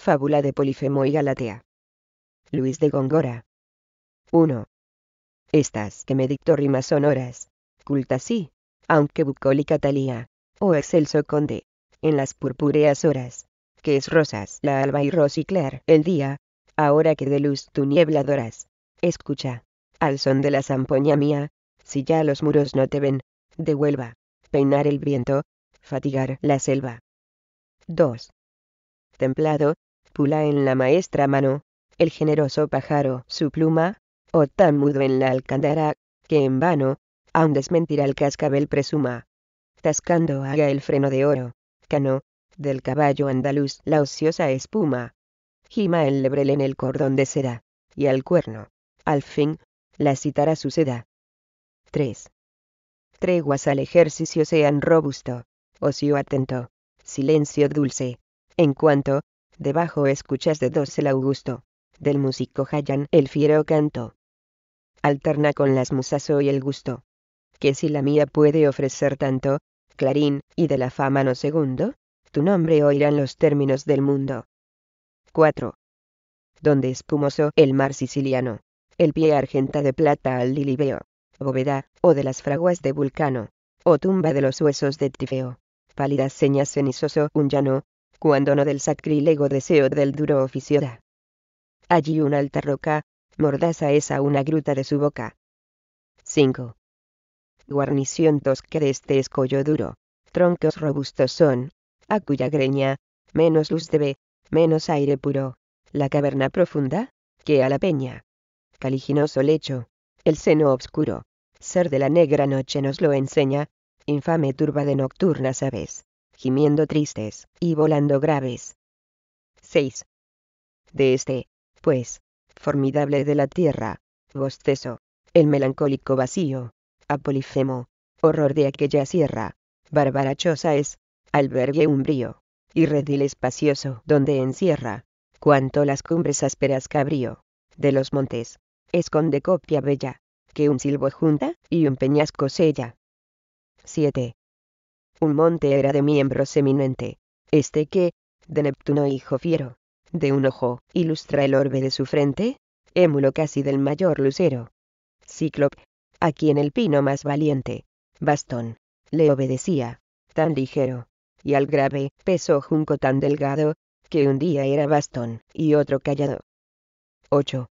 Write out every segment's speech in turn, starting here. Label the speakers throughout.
Speaker 1: Fábula de Polifemo y Galatea. Luis de Góngora. 1. Estas que me dictó rimas sonoras, cultas sí, aunque bucólica talía, o excelso conde, en las purpúreas horas, que es rosas la alba y rosiclar el día, ahora que de luz tu niebla doras, escucha, al son de la zampoña mía, si ya los muros no te ven, devuelva, peinar el viento, fatigar la selva. 2. Templado, pula en la maestra mano, el generoso pájaro su pluma, o tan mudo en la alcandara, que en vano, aun desmentirá el cascabel presuma. Tascando haga el freno de oro, cano, del caballo andaluz la ociosa espuma. Gima el lebrel en el cordón de seda, y al cuerno, al fin, la citara seda. 3. Treguas al ejercicio sean robusto, ocio atento, silencio dulce, en cuanto, Debajo escuchas de dos el Augusto. Del músico Hayan el fiero canto. Alterna con las musas hoy el gusto. Que si la mía puede ofrecer tanto, clarín, y de la fama no segundo, tu nombre oirán los términos del mundo. 4. Donde espumoso el mar siciliano, el pie argenta de plata al lilibeo, bóveda, o de las fraguas de Vulcano, o tumba de los huesos de Tifeo, pálidas señas cenizoso un llano, cuando no del sacrilego deseo del duro oficio da. Allí una alta roca, mordaza esa una gruta de su boca. 5. Guarnición tosca de este escollo duro, troncos robustos son, a cuya greña, menos luz debe, menos aire puro, la caverna profunda, que a la peña. Caliginoso lecho, el seno obscuro, ser de la negra noche nos lo enseña, infame turba de nocturnas aves gimiendo tristes, y volando graves. 6. De este, pues, formidable de la tierra, bostezo, el melancólico vacío, apolifemo, horror de aquella sierra, barbarachosa es, albergue umbrío, y redil espacioso donde encierra, cuanto las cumbres ásperas cabrío, de los montes, esconde copia bella, que un silbo junta, y un peñasco sella. 7. Un monte era de miembros eminente. Este que, de Neptuno hijo fiero, de un ojo, ilustra el orbe de su frente, émulo casi del mayor lucero. cíclope a quien el pino más valiente, bastón, le obedecía, tan ligero, y al grave peso junco tan delgado, que un día era bastón y otro callado. 8.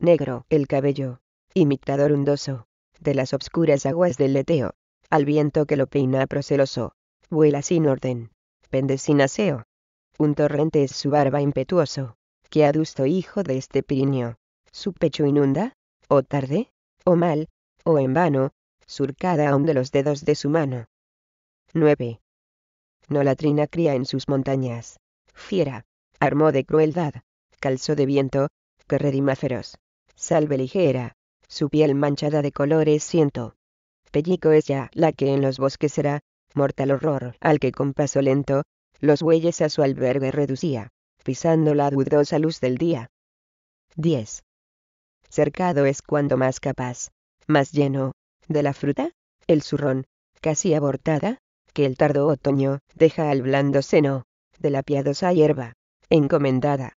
Speaker 1: Negro el cabello, imitador hundoso, de las obscuras aguas del leteo, al viento que lo peina proceloso, vuela sin orden, pende sin aseo. Un torrente es su barba impetuoso, que adusto hijo de este pirinio, Su pecho inunda, o tarde, o mal, o en vano, surcada aún de los dedos de su mano. 9. trina cría en sus montañas. Fiera, armó de crueldad, calzó de viento, que redimáferos, Salve ligera, su piel manchada de colores siento, Pellico es ya la que en los bosques era, mortal horror, al que con paso lento, los bueyes a su albergue reducía, pisando la dudosa luz del día. 10. Cercado es cuando más capaz, más lleno, de la fruta, el zurrón, casi abortada, que el tardo otoño deja al blando seno, de la piadosa hierba, encomendada.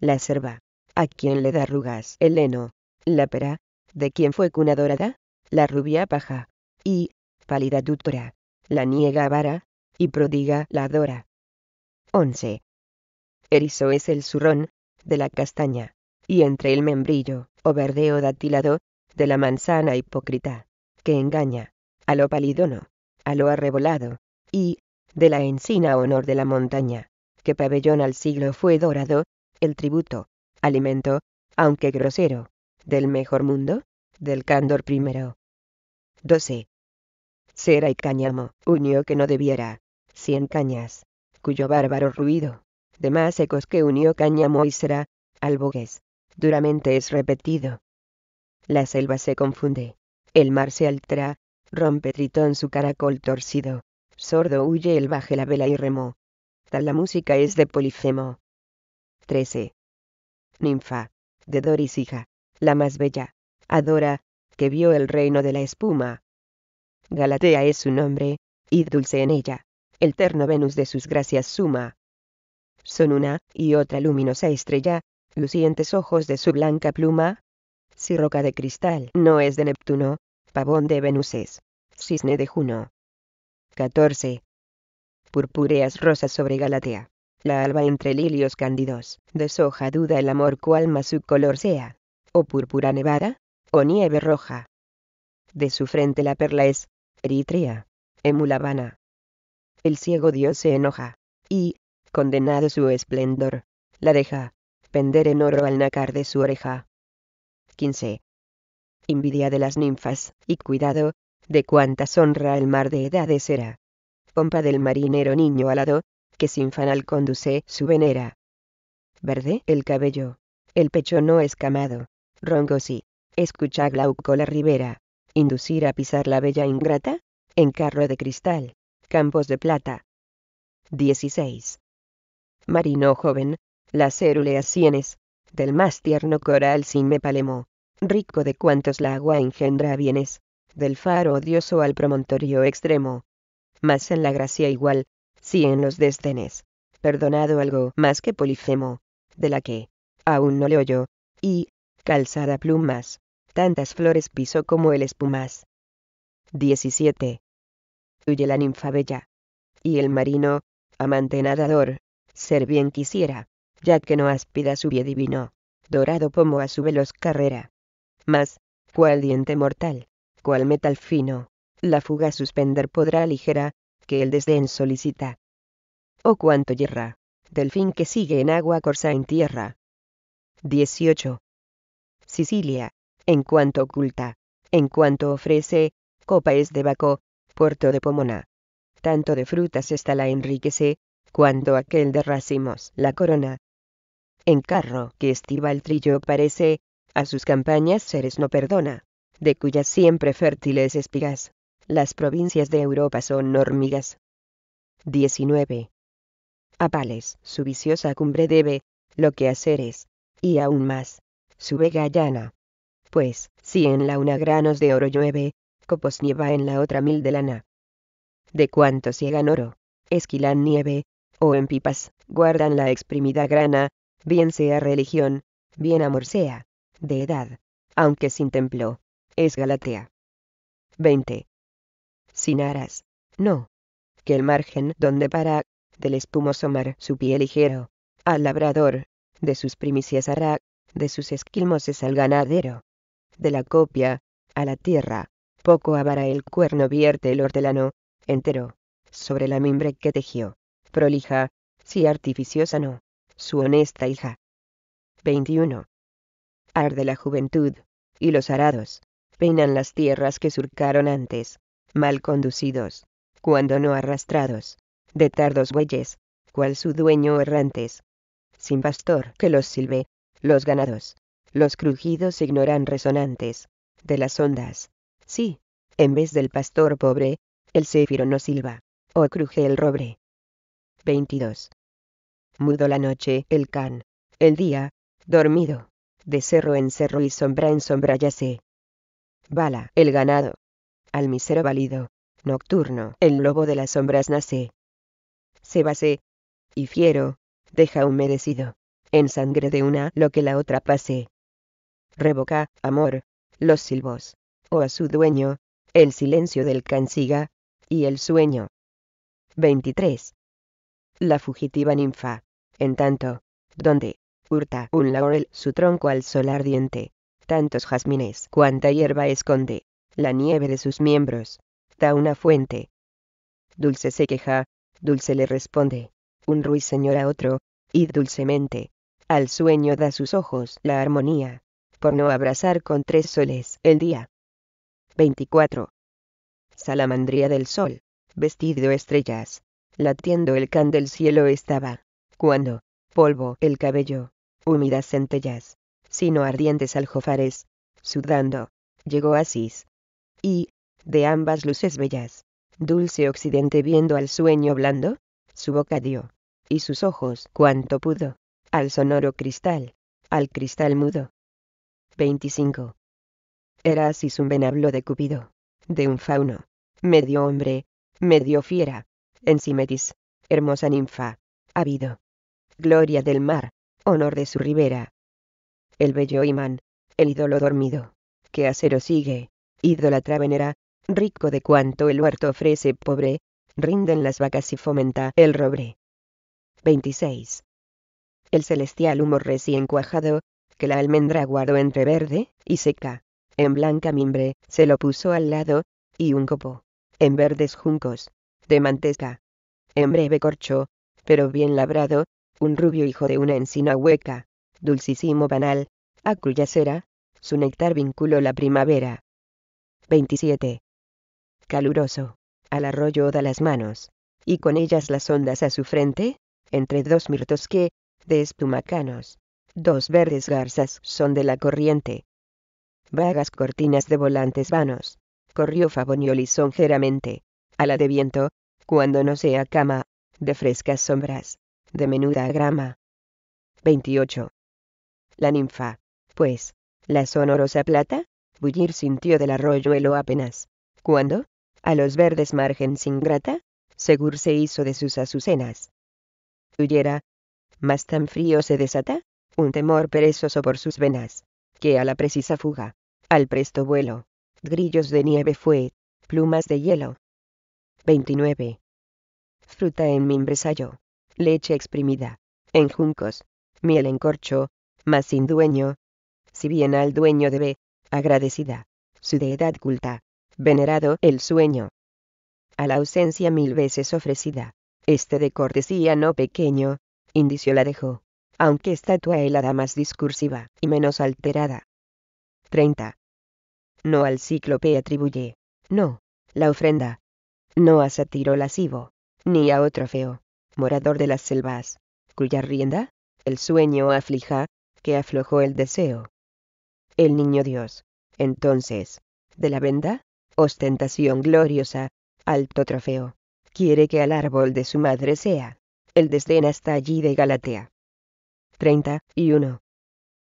Speaker 1: La cerva, a quien le da arrugas el heno, la pera, de quien fue cuna dorada, la rubia paja, y, pálida tutora, la niega vara, y prodiga la adora. 11. Erizo es el zurrón, de la castaña, y entre el membrillo, o verdeo datilado, de la manzana hipócrita, que engaña, a lo palidono, a lo arrebolado, y, de la encina honor de la montaña, que pabellón al siglo fue dorado, el tributo, alimento, aunque grosero, del mejor mundo, del candor primero. 12. Sera y cáñamo, unió que no debiera. Cien cañas. Cuyo bárbaro ruido. De más ecos que unió cáñamo y al albogues. Duramente es repetido. La selva se confunde. El mar se altera. Rompe tritón su caracol torcido. Sordo huye el baje la vela y remo. Tal la música es de Polifemo. 13. Ninfa. De Doris hija. La más bella. Adora, que vio el reino de la espuma, Galatea es su nombre, y dulce en ella. El terno Venus de sus gracias suma. Son una, y otra luminosa estrella, lucientes ojos de su blanca pluma. Si roca de cristal no es de Neptuno, pavón de Venus es. Cisne de Juno. 14. Purpúreas rosas sobre Galatea. La alba entre lirios cándidos, deshoja duda el amor cual más su color sea. O púrpura nevada, o nieve roja. De su frente la perla es, Eritrea, emulabana. El ciego dios se enoja, y, condenado su esplendor, la deja pender en oro al nácar de su oreja. 15. Invidia de las ninfas, y cuidado, de cuánta honra el mar de edades era. Pompa del marinero niño alado, que sin fanal conduce su venera. Verde el cabello, el pecho no escamado, rongo si, escucha Glauco la ribera inducir a pisar la bella ingrata, en carro de cristal, campos de plata. 16. Marino joven, las cérulea sienes, del más tierno coral sin me rico de cuantos la agua engendra bienes, del faro odioso al promontorio extremo. Mas en la gracia igual, si en los desdenes, perdonado algo más que Polifemo, de la que, aún no le oyó, y, calzada plumas, tantas flores pisó como el espumaz. 17. Huye la ninfa bella. Y el marino, amante nadador, ser bien quisiera, ya que no aspida su pie divino, dorado pomo a su veloz carrera. Mas, cual diente mortal, cual metal fino, la fuga suspender podrá ligera, que el desdén solicita. Oh cuánto yerra, fin que sigue en agua corsa en tierra. 18. Sicilia, en cuanto oculta, en cuanto ofrece, copa es de Baco, puerto de Pomona. Tanto de frutas está la enriquece, cuando aquel de racimos la corona. En carro que estiva el trillo parece, a sus campañas seres no perdona, de cuyas siempre fértiles espigas, las provincias de Europa son hormigas. 19. A Pales su viciosa cumbre debe, lo que hacer es, y aún más, su vega llana, pues, si en la una granos de oro llueve, copos nieva en la otra mil de lana. De cuánto ciegan oro, esquilan nieve, o en pipas, guardan la exprimida grana, bien sea religión, bien amor sea, de edad, aunque sin templo, es Galatea. 20. Sin aras, no. Que el margen donde para, del espumoso mar su pie ligero, al labrador, de sus primicias hará, de sus esquilmos es al ganadero, de la copia, a la tierra, poco avara el cuerno vierte el hortelano, entero, sobre la mimbre que tejió, prolija, si artificiosa no, su honesta hija. 21. Arde la juventud, y los arados, peinan las tierras que surcaron antes, mal conducidos, cuando no arrastrados, de tardos bueyes, cual su dueño errantes. Sin pastor que los silbe, los ganados, los crujidos ignoran resonantes, de las ondas. Sí, en vez del pastor pobre, el céfiro no silba, o cruje el robre. 22. Mudo la noche, el can, el día, dormido, de cerro en cerro y sombra en sombra yace. Bala, el ganado, al misero válido, nocturno, el lobo de las sombras nace. base, y fiero, deja humedecido, en sangre de una lo que la otra pase revoca, amor, los silbos, o a su dueño, el silencio del cansiga, y el sueño. 23. La fugitiva ninfa, en tanto, donde, hurta un laurel su tronco al sol ardiente, tantos jazmines cuanta hierba esconde, la nieve de sus miembros, da una fuente. Dulce se queja, dulce le responde, un ruiseñor a otro, y dulcemente, al sueño da sus ojos la armonía por no abrazar con tres soles el día. 24. Salamandría del sol, vestido estrellas, latiendo el can del cielo estaba, cuando, polvo el cabello, húmedas centellas, sino ardientes aljofares, sudando, llegó Asís. Y, de ambas luces bellas, dulce occidente viendo al sueño blando, su boca dio, y sus ojos cuanto pudo, al sonoro cristal, al cristal mudo, 25. Era un venablo de Cupido, de un fauno, medio hombre, medio fiera, encimetis, hermosa ninfa, habido. Gloria del mar, honor de su ribera. El bello imán, el ídolo dormido, que acero sigue, ídola travenera, rico de cuanto el huerto ofrece pobre, rinden las vacas y fomenta el robre. 26. El celestial humor recién cuajado, que la almendra guardó entre verde y seca, en blanca mimbre, se lo puso al lado, y un copo, en verdes juncos, de manteca. En breve corcho, pero bien labrado, un rubio hijo de una encina hueca, dulcísimo banal, a cuya cera, su néctar vinculó la primavera. 27. Caluroso, al arroyo da las manos, y con ellas las ondas a su frente, entre dos mirtos que, de espumacanos, dos verdes garzas son de la corriente. Vagas cortinas de volantes vanos, corrió Favonio lisonjeramente, a la de viento, cuando no sea cama, de frescas sombras, de menuda grama. 28. La ninfa, pues, la sonorosa plata, bullir sintió del arroyuelo apenas, cuando, a los verdes márgenes ingrata, segur se hizo de sus azucenas. Huyera, mas tan frío se desata, un temor perezoso por sus venas, que a la precisa fuga, al presto vuelo, grillos de nieve fue, plumas de hielo. 29. Fruta en mimbresayo, leche exprimida, en juncos, miel en corcho, mas sin dueño, si bien al dueño debe, agradecida, su deidad culta, venerado el sueño. A la ausencia mil veces ofrecida, este de cortesía no pequeño, indicio la dejó, aunque estatua helada más discursiva y menos alterada. 30. No al cíclope atribuye, no, la ofrenda. No a satiro lascivo, ni a otro feo, morador de las selvas, cuya rienda, el sueño aflija, que aflojó el deseo. El niño Dios, entonces, de la venda, ostentación gloriosa, alto trofeo, quiere que al árbol de su madre sea, el desdén hasta allí de Galatea 31.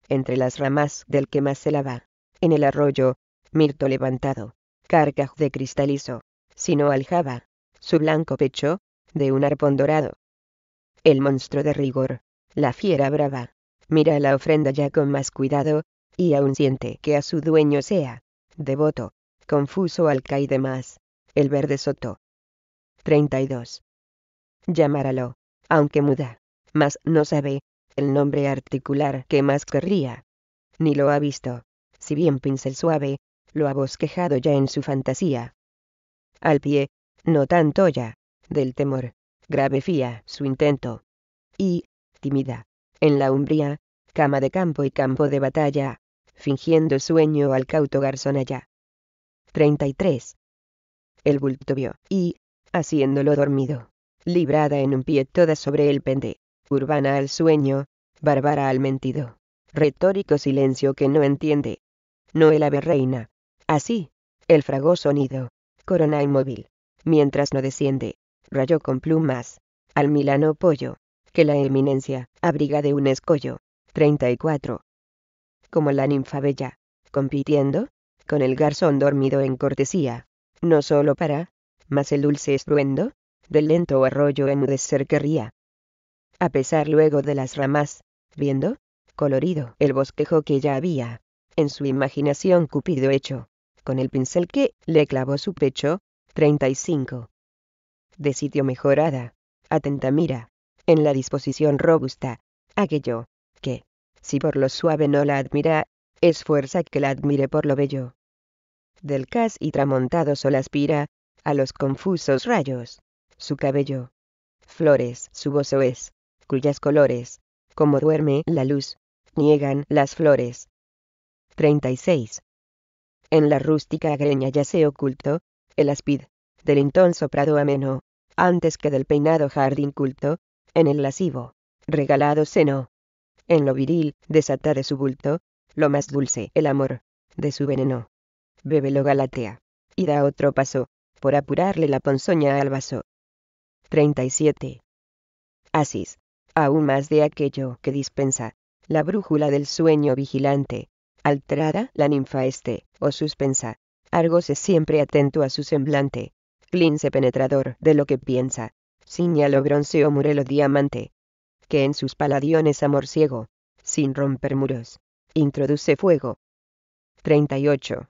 Speaker 1: Entre las ramas del que más se lava, en el arroyo, mirto levantado, carcaj de cristalizo, sino aljaba, su blanco pecho, de un arpón dorado. El monstruo de rigor, la fiera brava, mira la ofrenda ya con más cuidado, y aún siente que a su dueño sea, devoto, confuso al caide más, el verde soto. 32. Llamáralo, aunque muda, mas no sabe, el nombre articular que más querría. Ni lo ha visto, si bien pincel suave, lo ha bosquejado ya en su fantasía. Al pie, no tanto ya, del temor, grave fía su intento. Y, tímida, en la umbría, cama de campo y campo de batalla, fingiendo sueño al cauto garzón allá. 33. El bulto vio, y, haciéndolo dormido, librada en un pie toda sobre el pende, urbana al sueño, bárbara al mentido, retórico silencio que no entiende. No el ave reina. Así, el fragoso nido, corona inmóvil, mientras no desciende, rayó con plumas, al milano pollo, que la eminencia abriga de un escollo. 34. Como la ninfa bella, compitiendo, con el garzón dormido en cortesía, no solo para, mas el dulce estruendo, del lento arroyo enmudecer querría a pesar luego de las ramas, viendo, colorido, el bosquejo que ya había, en su imaginación Cupido hecho, con el pincel que le clavó su pecho, 35. De sitio mejorada, atenta mira, en la disposición robusta, aquello, que, si por lo suave no la admira, es fuerza que la admire por lo bello. Del cas y tramontado sol aspira, a los confusos rayos, su cabello. Flores, su gozo es, cuyas colores, como duerme la luz, niegan las flores. 36. En la rústica greña yace oculto, el aspid, del intón soprado ameno, antes que del peinado jardín culto, en el lascivo, regalado seno. En lo viril, desata de su bulto, lo más dulce el amor, de su veneno. Bébelo Galatea, y da otro paso, por apurarle la ponzoña al vaso. 37. Asís, aún más de aquello que dispensa la brújula del sueño vigilante, alterada la ninfa este, o suspensa, Argos siempre atento a su semblante, glince penetrador de lo que piensa, ciñalo bronce o murelo diamante, que en sus paladiones amor ciego, sin romper muros, introduce fuego. 38.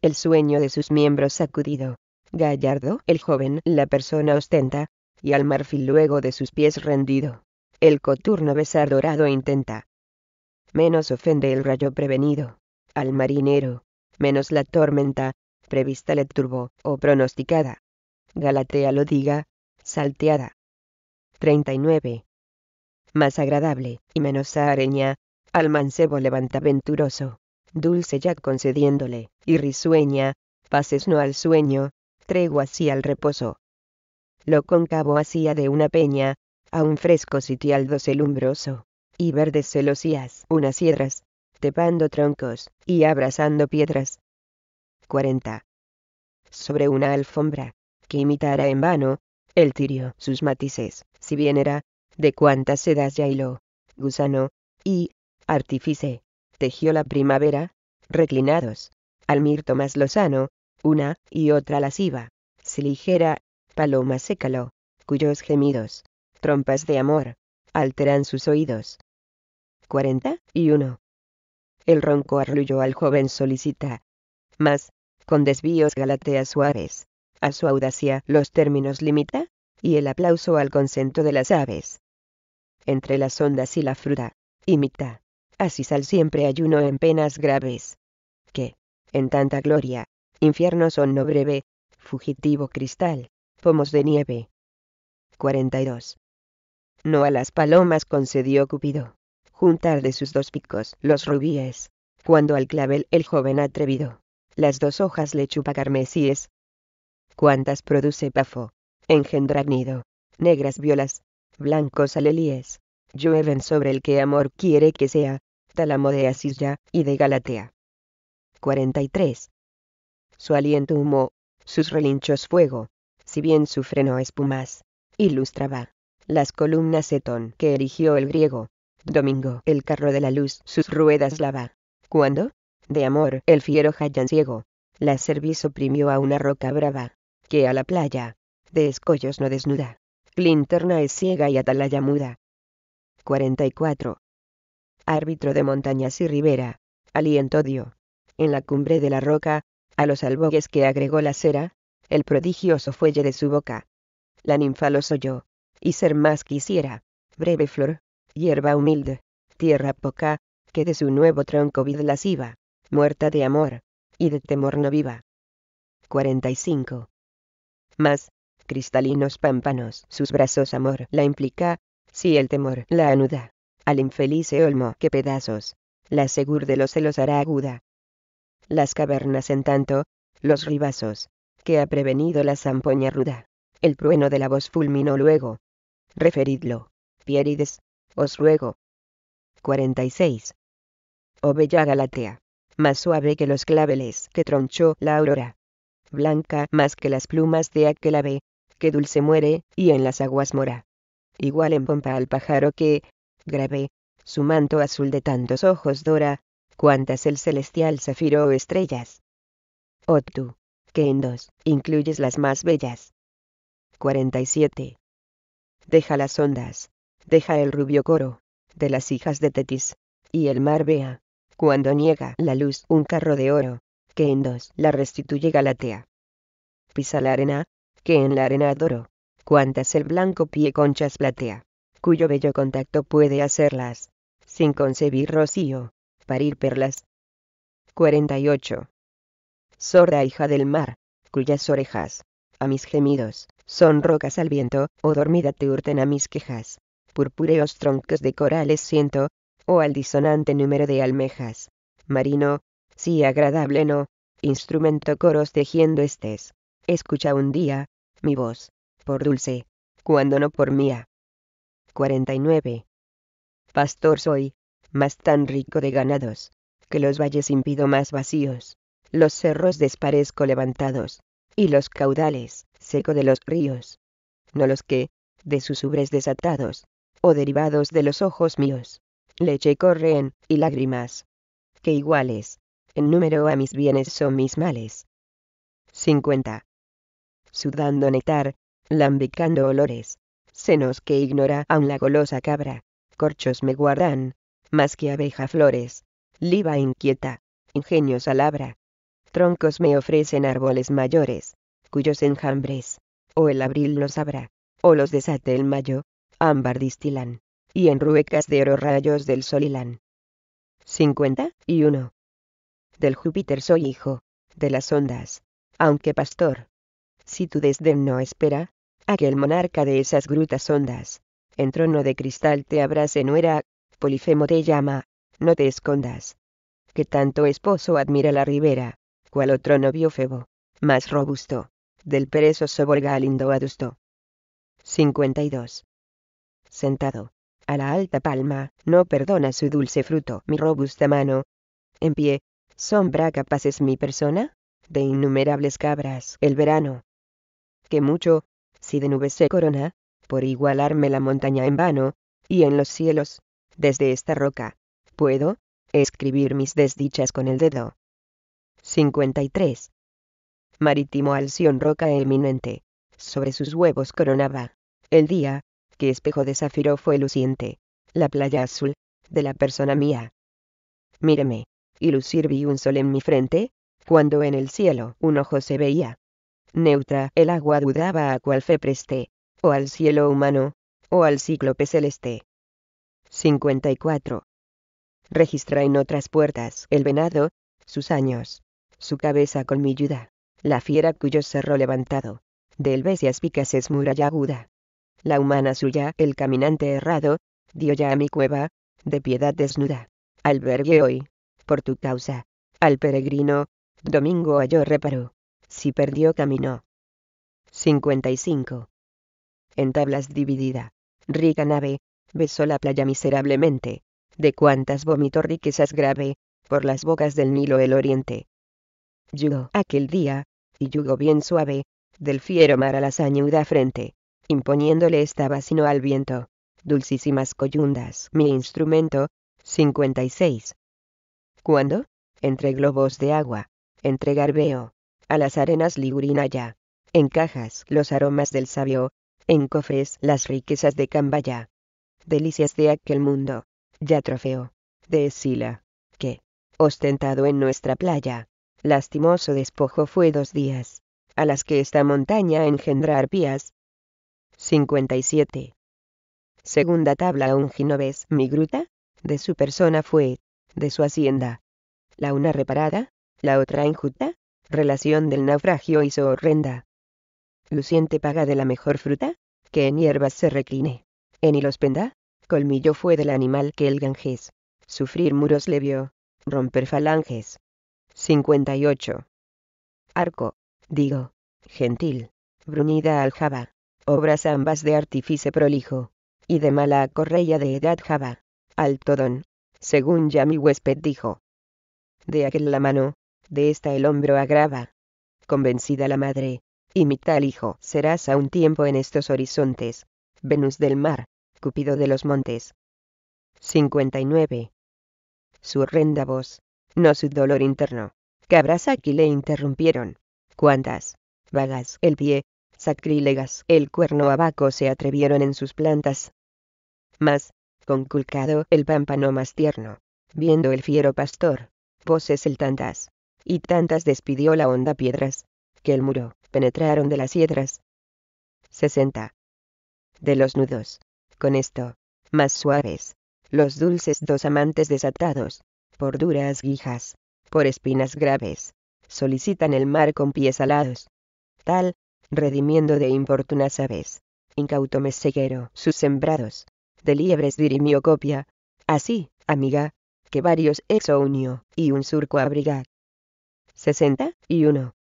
Speaker 1: El sueño de sus miembros sacudido, gallardo el joven la persona ostenta, y al marfil luego de sus pies rendido, el coturno besar dorado intenta. Menos ofende el rayo prevenido. Al marinero, menos la tormenta, prevista le turbo, o pronosticada. Galatea lo diga, salteada. 39. Más agradable, y menos areña, al mancebo levanta venturoso, dulce ya concediéndole, y risueña, pases no al sueño, tregua así al reposo. Lo concavo hacía de una peña, a un fresco sitial selumbroso, y verdes celosías unas sierras, tepando troncos, y abrazando piedras. 40. Sobre una alfombra, que imitara en vano, el tirio, sus matices, si bien era, de cuantas sedas ya hiló, gusano, y, artífice, tejió la primavera, reclinados, al mirto más lozano, una y otra lasciva, si ligera, paloma sécalo, cuyos gemidos, trompas de amor, alteran sus oídos. 41. El ronco arrullo al joven solicita. Mas, con desvíos galatea suaves, a su audacia los términos limita, y el aplauso al consento de las aves. Entre las ondas y la fruta, imita, así sal siempre ayuno en penas graves. Que, en tanta gloria, infierno son no breve, fugitivo cristal, pomos de nieve. 42. No a las palomas concedió Cupido. Juntar de sus dos picos los rubíes, cuando al clavel el joven atrevido. Las dos hojas le chupa carmesíes. Cuántas produce Pafo, engendra nido, negras violas, blancos alelíes, llueven sobre el que amor quiere que sea, talamo de Asisya y de Galatea. 43. Su aliento humo, sus relinchos fuego, si bien su freno espumas, ilustraba las columnas Etón que erigió el griego. Domingo, el carro de la luz, sus ruedas lava. Cuando, de amor, el fiero ciego. la cerviz oprimió a una roca brava, que a la playa, de escollos no desnuda, linterna es ciega y atalaya muda. 44. Árbitro de montañas y ribera, aliento dio, en la cumbre de la roca, a los albogues que agregó la cera, el prodigioso fuelle de su boca. La ninfa los oyó, y ser más quisiera, breve flor, hierba humilde, tierra poca, que de su nuevo tronco vid lasciva, muerta de amor, y de temor no viva. 45. Mas, cristalinos pámpanos, sus brazos amor la implica, si el temor la anuda, al infeliz olmo que pedazos, la segur de los celos hará aguda. Las cavernas en tanto, los ribazos, que ha prevenido la zampoña ruda, el trueno de la voz fulminó luego, referidlo, Pierides, os ruego. 46. Oh bella Galatea, más suave que los claveles que tronchó la aurora. Blanca más que las plumas de aquel ave, que dulce muere, y en las aguas mora. Igual en pompa al pájaro que, grave, su manto azul de tantos ojos dora, cuantas el celestial zafiro o estrellas. Oh tú, que en dos incluyes las más bellas. 47 deja las ondas, deja el rubio coro, de las hijas de Tetis, y el mar vea, cuando niega la luz un carro de oro, que en dos la restituye Galatea. Pisa la arena, que en la arena adoro, cuantas el blanco pie conchas platea, cuyo bello contacto puede hacerlas, sin concebir rocío, parir perlas. 48. Sorda hija del mar, cuyas orejas, a mis gemidos, son rocas al viento, o dormida te hurten a mis quejas. Purpúreos troncos de corales siento, o al disonante número de almejas. Marino, si agradable no, instrumento coros tejiendo estés. Escucha un día, mi voz, por dulce, cuando no por mía. 49. Pastor soy, más tan rico de ganados, que los valles impido más vacíos, los cerros desparezco levantados, y los caudales seco de los ríos, no los que, de sus ubres desatados, o derivados de los ojos míos, leche corren, y lágrimas, que iguales, en número a mis bienes son mis males. 50. Sudando netar, lambicando olores, senos que ignora aun la golosa cabra, corchos me guardan, más que abeja flores, liba inquieta, ingenio salabra troncos me ofrecen árboles mayores, cuyos enjambres, o el abril los abra, o los desate el mayo, ámbar distilan, y en ruecas de oro rayos del sol 51. Del Júpiter soy hijo, de las ondas, aunque pastor. Si tu desdén no espera, aquel monarca de esas grutas ondas, en trono de cristal te abrace nuera Polifemo te llama, no te escondas. Que tanto esposo admira la ribera, cual otro novio febo, más robusto, del perezoso volga al lindo adusto. 52. Sentado, a la alta palma, no perdona su dulce fruto mi robusta mano. En pie, sombra capaces mi persona, de innumerables cabras el verano. Que mucho, si de nubes se corona, por igualarme la montaña en vano, y en los cielos, desde esta roca, puedo, escribir mis desdichas con el dedo. 53. Marítimo Alción roca eminente, sobre sus huevos coronaba, el día, que espejo de zafiro fue luciente, la playa azul, de la persona mía. Míreme, y lucir vi un sol en mi frente, cuando en el cielo un ojo se veía. Neutra el agua dudaba a cual fe presté, o al cielo humano, o al cíclope celeste. 54. Registra en otras puertas el venado, sus años, su cabeza con mi ayuda, la fiera cuyo cerro levantado, del bestias picas es muralla aguda. La humana suya, el caminante errado, dio ya a mi cueva, de piedad desnuda, albergue hoy, por tu causa, al peregrino, domingo halló reparo, si perdió camino. 55. En tablas dividida, rica nave, besó la playa miserablemente, de cuantas vomitó riquezas grave, por las bocas del Nilo el oriente, yugo aquel día, y yugo bien suave, del fiero mar a la sañuda frente, imponiéndole esta sino al viento. Dulcísimas coyundas, mi instrumento, 56. ¿Cuándo? Entre globos de agua, entre garbeo, a las arenas ligurina ya, en cajas los aromas del sabio, en cofres las riquezas de Cambaya. Delicias de aquel mundo, ya trofeo, de Escila, que, ostentado en nuestra playa, Lastimoso despojo fue dos días, a las que esta montaña engendra arpías. 57. Segunda tabla un ginovés mi gruta, de su persona fue, de su hacienda. La una reparada, la otra enjuta, relación del naufragio hizo horrenda. Luciente paga de la mejor fruta, que en hierbas se recline. En hilos colmillo fue del animal que el Ganges. Sufrir muros le vio, romper falanges. 58. Arco, digo, gentil, bruñida aljaba, obras ambas de artífice prolijo, y de mala correa de edad java, alto don, según ya mi huésped dijo. De aquel la mano, de esta el hombro agrava. Convencida la madre, y mi tal hijo, serás a un tiempo en estos horizontes, Venus del mar, Cupido de los montes. 59. Su voz, no su dolor interno, cabras aquí le interrumpieron. Cuántas, vagas, el pie, sacrílegas, el cuerno abaco se atrevieron en sus plantas. Mas, conculcado el pámpano más tierno, viendo el fiero pastor, poses el tantas, y tantas despidió la honda piedras, que el muro, penetraron de las hiedras. 60. De los nudos, con esto, más suaves, los dulces dos amantes desatados, por duras guijas, por espinas graves, solicitan el mar con pies alados. Tal, redimiendo de importunas aves, incauto meseguero sus sembrados, de liebres dirimió copia, así, amiga, que varios exo unió, y un surco abrigad. 61.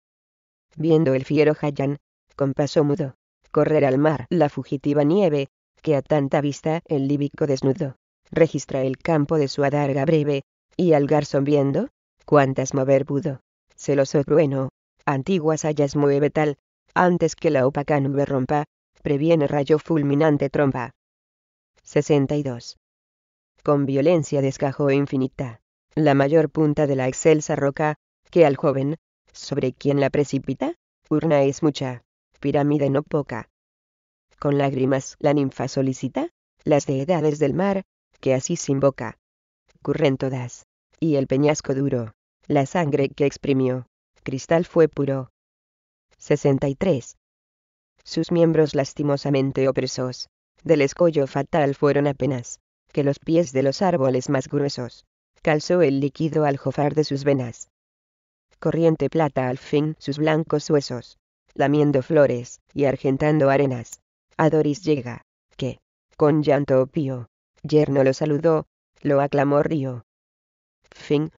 Speaker 1: Viendo el fiero Hayan, con paso mudo, correr al mar la fugitiva nieve, que a tanta vista el líbico desnudo, registra el campo de su adarga breve, y al garzón viendo, cuántas mover pudo, celoso trueno, antiguas hayas mueve tal, antes que la opaca nube rompa, previene rayo fulminante trompa. 62. Con violencia descajó infinita, la mayor punta de la excelsa roca, que al joven, sobre quien la precipita, urna es mucha, pirámide no poca. Con lágrimas la ninfa solicita, las deidades del mar, que así se invoca. Curren todas, y el peñasco duro, la sangre que exprimió, cristal fue puro. 63. Sus miembros lastimosamente opresos, del escollo fatal fueron apenas, que los pies de los árboles más gruesos, calzó el líquido aljofar de sus venas. Corriente plata al fin sus blancos huesos, lamiendo flores y argentando arenas. A Doris llega, que, con llanto pío, yerno lo saludó, lo aclamó río, Thing.